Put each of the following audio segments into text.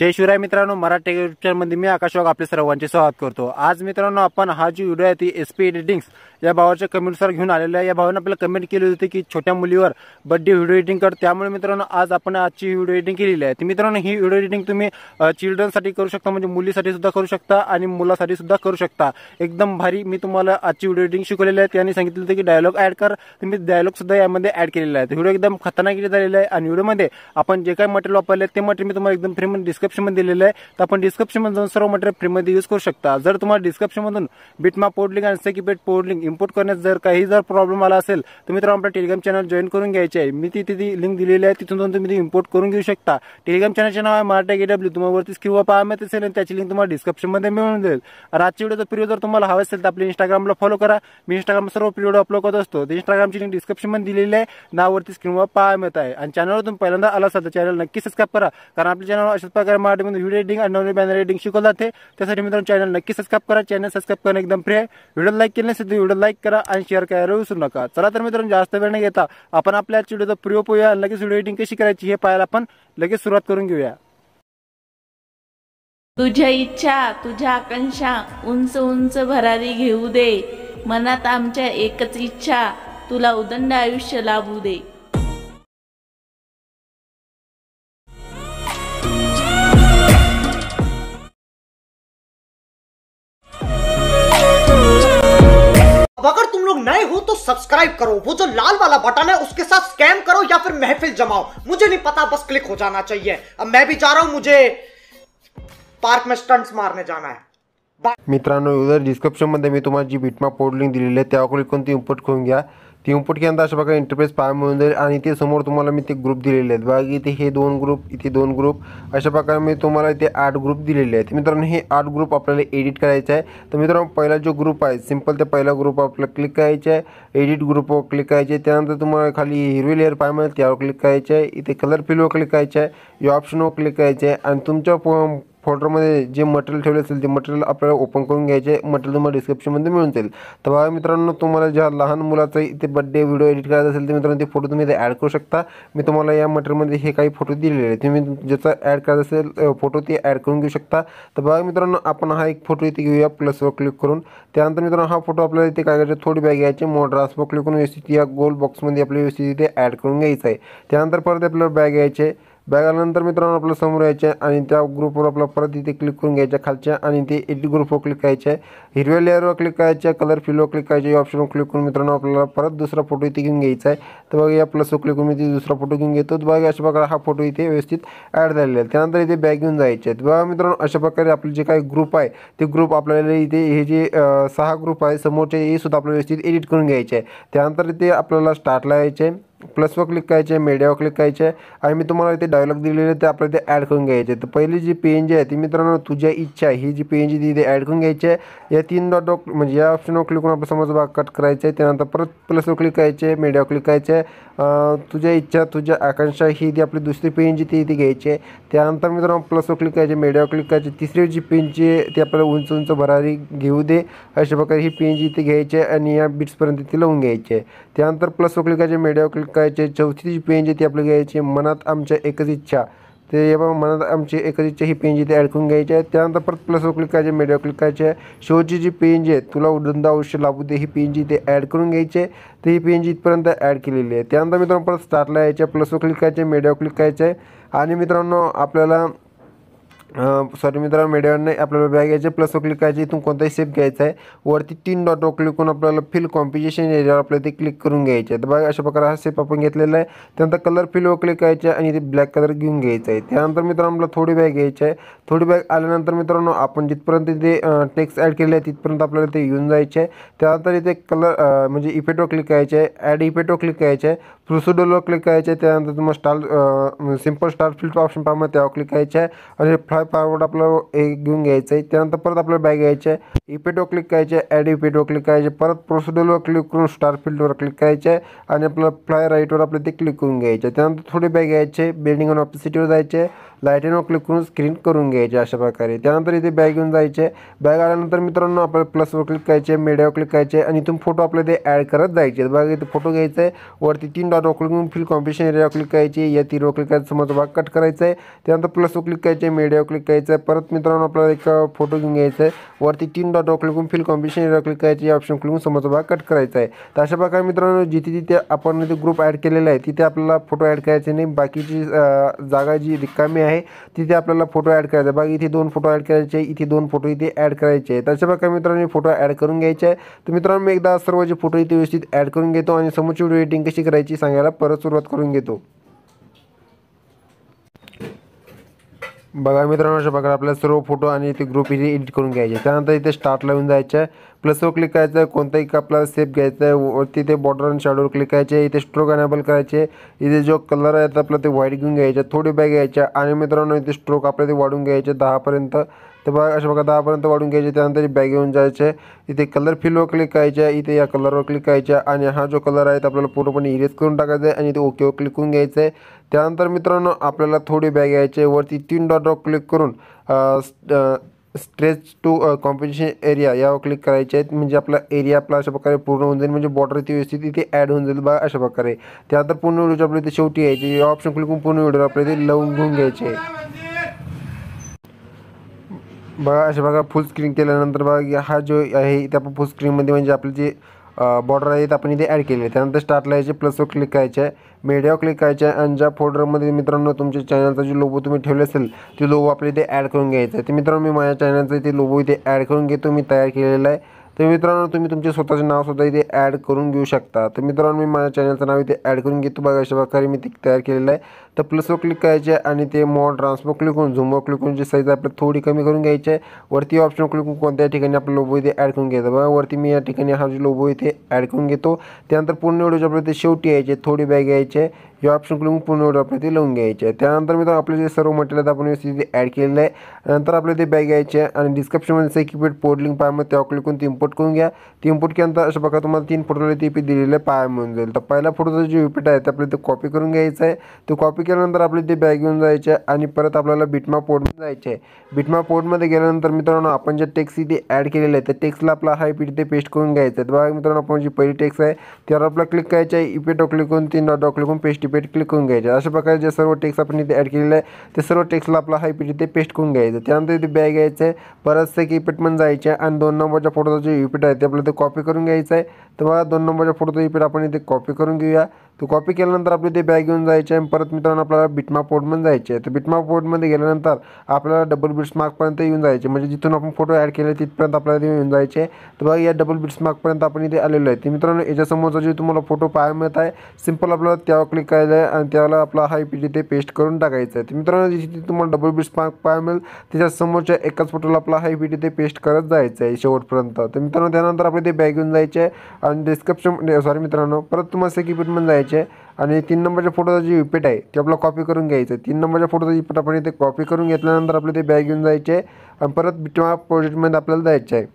जय शिवराय मित्रांनो मराठी मध्ये मी आकाशवाग आपल्या आपले सर्वांचे स्वागत करतो आज मित्रांनो आपण हा जी व्हिडिओ आहे ती एस पी एडिटिंग्स या भावाच्या कमेंटनुसार घेऊन आलेला आहे या भावानं आपल्याला कमेंट केली होती की छोट्या मुलीवर बड्डे व्हिडिओ एडिटिंग कर त्यामुळे मित्रांनो आज आपण आजची व्हिडिओ एडिटिंग केलेली आहे ती मित्रांनो ही व्हिडिओ एडिटिंग तुम्ही चिल्ड्रनसाठी करू शकता म्हणजे मुलीसाठी सुद्धा करू शकता आणि मुलासाठी सुद्धा करू शकता एकदम भारी मी तुम्हाला आजची व्हिडिओ एडिटिंग शिकवलेली आहे त्यांनी सांगितलं होतं की डायलॉग ॲड कर तुम्ही डायलॉग सुद्धा यामध्ये ॲड केलेला आहे व्हिडिओ एकदम खतरनाक झालेला आहे आणि व्हिडिओमध्ये आपण जे काही मटेरियल वापरले ते मटेरियल मी तुम्हाला एकदम फ्रीमध्ये डिस्कस डिस्क्रिप्शनमध्ये दिलेलं आहे तर आपण डिस्क्रिप्शनमध्ये जाऊन सर्व मटेरियल फ्रीमध्ये यूज करू शकता जर तुम्हाला डिस्क्रिप्शनमधून बिटमा पोर्टलिंग आणि सेकिपेट पोर्टलिंग इम्पोर्ट करण्यात जर काही जर प्रॉब्लेम आला असेल तर मित्रांनो आपल्या टेलिग्राम चॅनल जॉईन करून घ्यायचे आहे मी ती तिथे लिंक दिलेली आहे तिथून जाऊन तुम्ही इम्पोर्ट करून घेऊ शकता टेलिग्राम चॅनलचे नाव आहे मराठी डब्ल्यू तुम्हाला वरती किंवा पहा असेल आणि त्याची लिंक तुम्हाला डिस्क्रिप्शनमध्ये मिळून जाईल आणि आजच्या व्हिडिओ जर जर तुम्हाला हवा असेल तर आपल्या इंस्टाग्रामला फॉलो करा मी इंस्टाग्राम सर्व पीरियड अपलोड करत असतो तर इंस्टाग्रामची लिंक डिस्क्रिप्शनमध्ये दिलेली आहे नाववरती स्क्रीनवर पहा आहे आणि चॅनलवर तुम्ही पहिल्यांदा आला असाल तर चॅनल नक्की सबस्क्राईब करा कारण आपल्या चॅनल अशा प्रकारे मराठीमध्ये व्हिडिओ एडिटिंग आणि नवीन बॅनर एडिटिंग शिकवलं जाते त्यासाठी मित्रांनो चॅनल नक्की सबस्क्राईब करा चॅनल सबस्क्राईब करणं एकदम फ्री आहे व्हिडिओ लाईक केले सुद्धा व्हिडिओ लाईक करा आणि शेअर करायला विसरू नका चला तर मित्रांनो जास्त वेळ न घेता आपण आपल्या व्हिडिओचा प्रयोग पाहूया लगेच व्हिडिओ एडिटिंग कशी करायची हे पाहायला आपण लगेच सुरुवात करून घेऊया तुझ्या इच्छा तुझ्या आकांक्षा उंच उंच भरारी घेऊ दे मनात आमच्या एकच इच्छा तुला उदंड आयुष्य लाभू दे अब अगर तुम लोग नए हो तो सब्सक्राइब करो वो जो लाल वाला बटन है उसके साथ स्कैम करो या फिर महफिल जमाओ मुझे नहीं पता बस क्लिक हो जाना चाहिए अब मैं भी जा रहा हूं मुझे पार्क में स्टंट्स मारने जाना है मित्रों डिस्क्रिप्शन मध्य मैं तुम्हारी जी बिटमा पोर्ट लिंक दिल्ली है त्यावर क्लिक करून ती इम्पोर्ट करून घ्या ते इनपुट अशा प्रकारे इंटरफेस पाहायला मिळून जाईल आणि इथे समोर तुम्हाला मी ते ग्रुप दिलेले आहेत बघा इथे हे दोन ग्रुप इथे दोन ग्रुप अशा प्रकारे मी तुम्हाला इथे आठ ग्रुप दिलेले आहेत मित्रांनो हे आठ ग्रुप आपल्याला एडिट करायचे आहे तर मित्रांनो पहिला जो ग्रुप आहे सिम्पल ते पहिला ग्रुप आपल्याला क्लिक करायचा आहे एडिट ग्रुपवर क्लिक करायचे त्यानंतर तुम्हाला खाली हिरवे लेअर पाय मिळेल त्यावर क्लिक करायचे आहे इथे कलर फिलवर क्लिक करायचे आहे या ऑप्शनवर क्लिक करायचे आहे आणि तुमच्या फोल्डरमध्ये जे मटेरियल ठेवले असेल ते मटेरियल आपल्याला ओपन करून घ्यायचे मटेरियल तुम्हाला डिस्क्रिप्शनमध्ये मिळून जाईल तर बघा मित्रांनो तुम्हाला ज्या लहान मुलाचा इथे बड्डे व्हिडिओ एडिट करायचा असेल तर मित्रांनो ते फोटो तुम्ही इथे ॲड करू शकता मी तुम्हाला या मटेरियलमध्ये हे काही फोटो दिलेले आहेत तुम्ही ज्याचा ॲड करायचा असेल फोटो ते ॲड करून घेऊ शकता तर बघा मित्रांनो आपण हा एक फोटो इथे घेऊया प्लसवर क्लिक करून त्यानंतर मित्रांनो हा फोटो आपल्याला इथे काय करायचं थोडी बॅग घ्यायची मोड क्लिक करून व्यवस्थित या गोल बॉक्समध्ये आपल्या व्यवस्थित इथे ॲड करून घ्यायचं आहे त्यानंतर परत आपल्याला बॅग घ्यायचे बॅग आल्यानंतर मित्रांनो आपलं समोर यायचे आणि त्या ग्रुपवर आपला परत इथे क्लिक करून घ्यायच्या खालच्या आणि ते एडिट ग्रुपवर क्लिक करायचे आहे हिरव्या लेअरवर क्लिक करायचा आहे कलर फिलवर क्लिक करायचं या ऑप्शनवर क्लिक करून मित्रांनो आपल्याला परत दुसरा फोटो इथे घेऊन घ्यायचा आहे तर बघा या सो क्लिक करून इथे दुसरा फोटो घेऊन घेतो बघा अशा प्रकारे हा फोटो इथे व्यवस्थित ॲड झालेला आहे त्यानंतर इथे बॅग घेऊन जायचे बघा मित्रांनो अशा प्रकारे आपले जे काही ग्रुप आहे ते ग्रुप आपल्याला इथे हे जे सहा ग्रुप आहे समोरचे हे सुद्धा आपल्याला व्यवस्थित एडिट करून घ्यायचे आहे त्यानंतर इथे आपल्याला स्टार्टला यायचे आहे प्लसवर क्लिक करायचे आहे मीडियावर क्लिक करायचे आहे आणि मी तुम्हाला इथे डायलॉग दिलेले ते आपल्याला ते ॲड करून घ्यायचे तर पहिली जी पी एन जी आहे ती मित्रांनो तुझ्या इच्छा ही जी पी एन जी ती ॲड करून घ्यायची आहे या तीन डॉट म्हणजे या ऑप्शनवर क्लिक करून आपण समज कट करायचे आहे त्यानंतर परत प्लसवर क्लिक करायचे आहे मीडियावर क्लिक करायचे आहे तुझ्या इच्छा तुझ्या आकांक्षा ही ती आपली दुसरी पी एन ती इथे घ्यायची आहे त्यानंतर मित्रांनो प्लसवर क्लिक करायचे मीडियावर क्लिक करायची तिसरी जी पी जी आहे ती आपल्याला उंच उंच भरारी घेऊ दे अशा प्रकारे ही पी एन जी इथे घ्यायची आहे आणि या बिट्सपर्यंत ती लावून घ्यायची आहे त्यानंतर प्लसवर क्लिक करायचे मीडियावर क्लिक करायचे चौथी जी पेंज आहे ती आपल्याला घ्यायची मनात आमच्या एकच इच्छा ते बाबा मनात आमची एकच इच्छा ही पेंज ॲड करून घ्यायची आहे त्यानंतर परत प्लसवर क्लिक करायचे मीडियावर क्लिक करायचे आहे शेवटची जी पेंज आहे तुला उडंदा आयुष्य लागू दे ही जी ते ॲड करून घ्यायची आहे तर ही जी इथपर्यंत ॲड केलेली आहे त्यानंतर मित्रांनो परत स्टार्टला यायचे प्लसवर क्लिक करायचे मेडिओ क्लिक करायचे आणि मित्रांनो आपल्याला सॉरी मित्रांनो मीडियावर आपल्याला बॅग यायचे प्लस क्लिक करायचे इथून कोणताही सेप घ्यायचा आहे वरती तीन डॉट क्लिक करून आपल्याला फिल कॉम्पिटिशन एरियावर आपल्याला ते क्लिक करून घ्यायचे आहे तर बघा अशा प्रकारे हा सेप आपण घेतलेला आहे त्यानंतर कलर फिलवर क्लिक करायचे आणि ते ब्लॅक कलर घेऊन घ्यायचं आहे त्यानंतर मित्रांनो आपल्याला थोडी बॅग घ्यायची आहे थोडी बॅग आल्यानंतर मित्रांनो आपण जिथपर्यंत ते टेक्स्ट ॲड केले आहे तिथपर्यंत आपल्याला ते येऊन जायचे आहे त्यानंतर इथे कलर म्हणजे इफेटवर क्लिक करायचे आहे ॲड इफेक्टवर क्लिक करायचे आहे सुडोलो क्लिक करायचे त्यानंतर तुम्हाला स्टार सिम्पल स्टार फिल्ट ऑप्शन पाहा त्यावर क्लिक करायचं आहे आणि फ्लाय फॉरवर्ड आपलं एक घेऊन घ्यायचं आहे त्यानंतर परत आपल्याला बॅग घ्यायचं आहे इपेटो क्लिक करायचे ॲड इपेटो क्लिक करायचे परत प्रोसिडरवर क्लिक करून स्टार फिल्डवर क्लिक करायचे आणि आपलं फ्लाय राईटवर आपलं ते क्लिक करून घ्यायचे त्यानंतर थोडी बॅग घ्यायचे बिल्डिंग ऑन जायचे लाईटीनं क्लिक करून स्क्रीन करून घ्यायचे अशा प्रकारे त्यानंतर इथे बॅग घेऊन जायचे बॅग आल्यानंतर मित्रांनो आपल्याला प्लसवर क्लिक करायचे मीडियावर क्लिक करायचे आणि इथून फोटो आपल्या ते ॲड करत जायचे बघा इथे फोटो घ्यायचा आहे वरती तीन डॉट क्लिक करून फिल कॉम्पिटिशन एरियावर क्लिक करायची या तीनवर क्लिक करायचं समोरचा भाग कट करायचा आहे त्यानंतर प्लसवर क्लिक करायचे मीडियावर क्लिक करायचं आहे परत मित्रांनो आपल्याला एक फोटो घेऊन घ्यायचा आहे वरती तीन डॉट क्लिक करून फिल कॉम्पिटिशन एरिया क्लिक करायची या ऑप्शन क्लिक करून समोरचा भाग कट करायचा आहे तर अशा प्रकारे मित्रांनो जिथे जिथे आपण ग्रुप ॲड केलेला आहे तिथे आपल्याला फोटो ॲड करायचे नाही बाकीची जागा जी रिकामी आहे आहे तिथे आपल्याला फोटो ॲड करायचा बघा इथे दोन फोटो ॲड करायचे इथे दोन फोटो इथे ॲड करायचे आहे तसे बघा मित्रांनो फोटो ॲड करून घ्यायचे आहे तर मित्रांनो मी एकदा सर्वचे फोटो इथे व्यवस्थित ॲड करून घेतो आणि समोरची व्हिडिओ एडिटिंग कशी करायची सांगायला परत सुरुवात करून घेतो बघा मित्रांनो अशा प्रकारे आपल्याला सर्व फोटो आणि इथे ग्रुप इथे एडिट करून घ्यायचे त्यानंतर इथे स्टार्ट लावून जायचं आहे प्लसवर क्लिक करायचं आहे कोणताही आपल्याला सेप घ्यायचा आहे वरती ते बॉर्डर आणि शॅडोवर क्लिक करायचे इथे स्ट्रोक अनेबल करायचे इथे जो कलर आहे आपला ते व्हाईट घेऊन घ्यायचा थोडी बॅग घ्यायच्या आणि मित्रांनो इथे स्ट्रोक आपल्याला ते वाढून घ्यायचे दहापर्यंत तर बघा अशा बघा दहापर्यंत वाढून घ्यायचे त्यानंतर बॅग घेऊन जायचे इथे कलर फिलवर क्लिक करायचे इथे या कलरवर क्लिक करायच्या आणि हा जो कलर आहे तो आपल्याला पूर्णपणे इरेज करून टाकायचा आहे आणि इथे ओकेवर क्लिक करून घ्यायचं आहे त्यानंतर मित्रांनो आपल्याला थोडी बॅग घ्यायचे वरती तीन डॉटवर क्लिक करून स्ट्रेच टू कॉम्पिटिशन एरिया यावर क्लिक करायचे आहेत म्हणजे आपला एरिया आपला अशा प्रकारे पूर्ण होऊन जाईल म्हणजे बॉर्डर ती व्यवस्थित इथे ॲड होऊन जाईल बा अशा प्रकारे त्यानंतर पूर्ण व्हिडिओ आपल्या इथे शेवटी यायची या ऑप्शन क्लिक करून पूर्ण व्हिडिओ आपल्या इथे लावून घेऊन घ्यायचे बघा अशा प्रकारे फुल स्क्रीन केल्यानंतर बघा हा जो आहे ते आपण फुल स्क्रीनमध्ये म्हणजे आपले जे बॉर्डर आहे आपण इथे ॲड केली आहे त्यानंतर स्टार्ट यायचे प्लसवर क्लिक करायचे आहे मीडियावर क्लिक करायचे आहे आणि ज्या फोल्डरमध्ये मित्रांनो तुमच्या चॅनलचा जो लोबो तुम्ही ठेवले असेल ती लोबो आपल्या इथे ॲड करून घ्यायचं आहे ते मित्रांनो मी माझ्या चॅनलचा इथे लोबो इथे ॲड करून घेतो मी तयार केलेला आहे तर मित्रांनो तुम्ही तुमचे स्वतःचे नावसुद्धा इथे ॲड करून घेऊ शकता तर मित्रांनो मी माझ्या चॅनलचं नाव इथे ॲड करून घेतो बघा अशा प्रकारे मी ते तयार केलेलं आहे तर प्लसवर क्लिक करायचे आणि ते मोड ट्रान्सफर क्लिक करून झुमवर क्लिक करून जी साईज आपल्याला थोडी कमी करून घ्यायची आहे वरती ऑप्शन क्लिक करून कोणत्या ठिकाणी आपलं लोबो इथे ॲड करून घ्यायचा बघा वरती मी या ठिकाणी हा जो लोबो इथे ॲड करून घेतो त्यानंतर पूर्ण वेळेस आपल्याला ते शेवटी यायचे थोडी बॅग यायचे या ऑप्शन क्लिक करून पूर्ण व्हिडिओ आपल्याला ते लावून घ्यायचे आहे त्यानंतर तर आपले जे सर्व मटेरियल आपण व्यवस्थित ॲड केलेलं आहे नंतर आपल्याला ते बॅग यायचे आणि डिस्क्रिप्शनमध्ये सर्किपेट पोर्ट लिंक पाहायमध्ये त्यावर क्लिक करून इम्पोर्ट करून घ्या ते इम्पोर्ट केल्यानंतर अशा बघा तुम्हाला तीन फोटोला ती पी दिलेले पाहायला म्हणून जाईल तर पहिला फोटोचा जे रिपीट आहे ते आपल्याला ते कॉपी करून घ्यायचं आहे ते कॉपी केल्यानंतर आपली ते बॅग घेऊन जायचे आणि परत आपल्याला बिटमा पोर्टमध्ये जायचे आहे बिटमा पोर्टमध्ये गेल्यानंतर मित्रांनो आपण जे टेक्स्ट इथे ॲड केलेले आहे त्या टेक्सला आपला हाय पीड ते पेस्ट करून घ्यायचं आहे बघा मित्रांनो आपण जी पहिली टेक्स आहे त्यावर आपला क्लिक करायचे आहे इपे डॉ क्लिक करून तीन डॉ क्लिक करून पेस्ट इपेट क्लिक करून घ्यायचे अशा प्रकारे जे सर्व टेक्स आपण इथे ॲड केलेले आहे ते सर्व टेक्स्टला आपला हाय पीड ते पेस्ट करून घ्यायचं त्यानंतर इथे बॅग घ्यायचं आहे परतसे पण जायचे आहे आणि दोन नंबरच्या फोटोचा जे इपेट आहे ते आपल्याला ते कॉपी करून घ्यायचं आहे तर बघा दोन नंबरच्या फोटोचा इपेट आपण इथे कॉपी करून घेऊया तो कॉपी केल्यानंतर आपली ते बॅग घेऊन जायचे आहे परत मित्रांनो मित्रांनो आपल्याला बिटमा पोर्टमध्ये जायचे तर बिटमा पोर्टमध्ये गेल्यानंतर आपल्याला डबल बिट्स मार्कपर्यंत येऊन जायचे म्हणजे जिथून आपण फोटो ॲड केले तिथपर्यंत आपल्याला येऊन जायचे तर बघा या डबल बिट्स मार्कपर्यंत आपण इथे आलेलो आहे तर मित्रांनो याच्यासमोरचा जे तुम्हाला फोटो पाहायला मिळत आहे सिम्पल आपल्याला त्यावर क्लिक करायचं आहे आणि त्याला आपला हाय पी ते पेस्ट करून टाकायचं आहे तर मित्रांनो जिथे तुम्हाला डबल बिट्स मार्क पाहायला मिळेल त्याच्यासमोरच्या एकाच फोटोला आपला हाय पी ते पेस्ट करत जायचं आहे शेवटपर्यंत तर मित्रांनो त्यानंतर आपल्याला ते बॅग येऊन जायचे आहे आणि डिस्क्रिप्शन सॉरी मित्रांनो परत तुम्हाला सेकिपीटमध्ये जायचे आणि तीन नंबरच्या फोटोचा जी विपेट आहे ते आपलं कॉपी करून घ्यायचं तीन नंबरच्या फोटोचा इपेट आपण इथे कॉपी करून घेतल्यानंतर आपलं ते बॅग घेऊन जायचे आहे आणि परत बिटमा प्रोजेक्टमध्ये आपल्याला जायचं आहे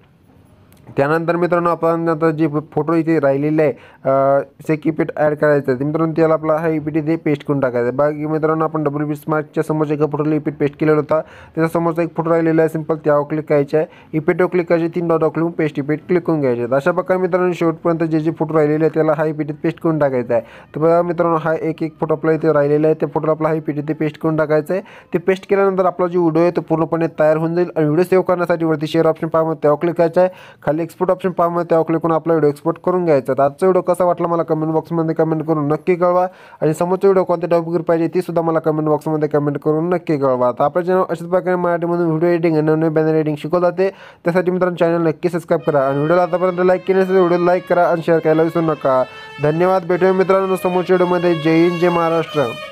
त्यानंतर मित्रांनो आपण आता जे फोटो इथे राहिलेले आहे सेकीपीठ ॲड करायचं आहे मित्रांनो त्याला आपला हा ईपीट इथे पेस्ट करून टाकायचं आहे बाकी मित्रांनो आपण डब्ल्यू बी स्मार्टच्या समोर एका फोटोला ईपीट पेस्ट केलेला होता त्याच्या समोरचा एक फोटो राहिलेला आहे सिंपल त्यावर क्लिक करायचं आहे ईपीटवर क्लिक करायचे तीन डॉट पेस्ट ईपीट क्लिक करून घ्यायचे अशा प्रकारे मित्रांनो शेवटपर्यंत जे जे फोटो राहिलेले आहे त्याला हा ईपीटीत पेस्ट करून टाकायचं आहे तर बघा मित्रांनो हा एक एक फोटो आपला इथे राहिलेला आहे त्या फोटोला आपला हा ईपीट इथे पेस्ट करून टाकायचं आहे ते पेस्ट केल्यानंतर आपला जो व्हिडिओ आहे तो पूर्णपणे तयार होऊन जाईल आणि व्हिडिओ सेव्ह करण्यासाठी वरती शेअर ऑप्शन पाहा त्यावर क्लिक करायचं आहे खाली एक्सपोर्ट ऑप्शन पाहून त्यावर क्लिक करून आपला व्हिडिओ एक्सपोर्ट करून घ्यायचा आजचा व्हिडिओ कसा वाटला मला कमेंट बॉक्समध्ये कमेंट करून नक्की कळवा आणि समोरचा व्हिडिओ कोणत्या टॉपिकवर पाहिजे ती सुद्धा मला कमेंट बॉक्समध्ये कमेंट करून नक्की कळवा आता आपल्या चॅनल अशाच प्रकारे मराठीमधून व्हिडिओ एडिटिंग आणि नवीन बॅनर एडिटिंग शिकवलं जाते त्यासाठी मित्रांनो चॅनल नक्की सबस्क्राईब करा आणि व्हिडिओला आतापर्यंत लाईक केली असेल व्हिडिओ लाईक करा आणि शेअर करायला विसरू नका धन्यवाद भेटूया मित्रांनो समोरच्या व्हिडिओमध्ये जय हिंद जय महाराष्ट्र